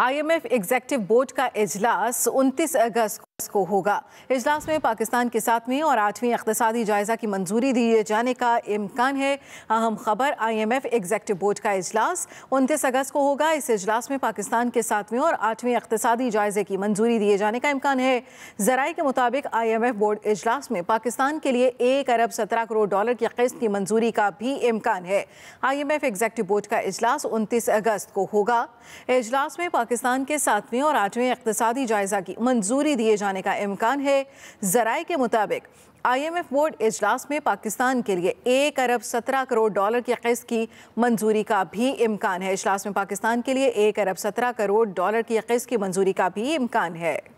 IMF executive board का इजलास 29 अगस्त को होगा इजलास में पाकिस्तान के साथ में और आठवीं इकतसादी जायजा की मंजूरी दिए जाने का इम्कान है अहम खबर I M F executive board का इजलास उनतीस अगस्त को होगा इस इजलास में पाकिस्तान के साथ में और आठवीं इकतसादी जायजे की मंजूरी दिए जाने का इम्कान है जराये के मुताबिक आई एम एफ बोर्ड इजलास में पाकिस्तान के लिए एक अरब सत्रह करोड़ डॉलर की किस्त की मंजूरी का भी इम्कान है I M F executive board का इजलास उनतीस अगस्त को होगा इजलास में पाकिस्तान के सातवें और आठवीं इकतसादी जायजा की मंजूरी दिए जाने का इम्कान है जराए के मुताबिक आईएमएफ बोर्ड इजलास में पाकिस्तान के लिए एक अरब सत्रह करोड़ डॉलर की किस्त की मंजूरी का भी इम्कान है इजलास में पाकिस्तान के लिए एक अरब सत्रह करोड़ डॉलर की किस्त की मंजूरी का भी इम्कान है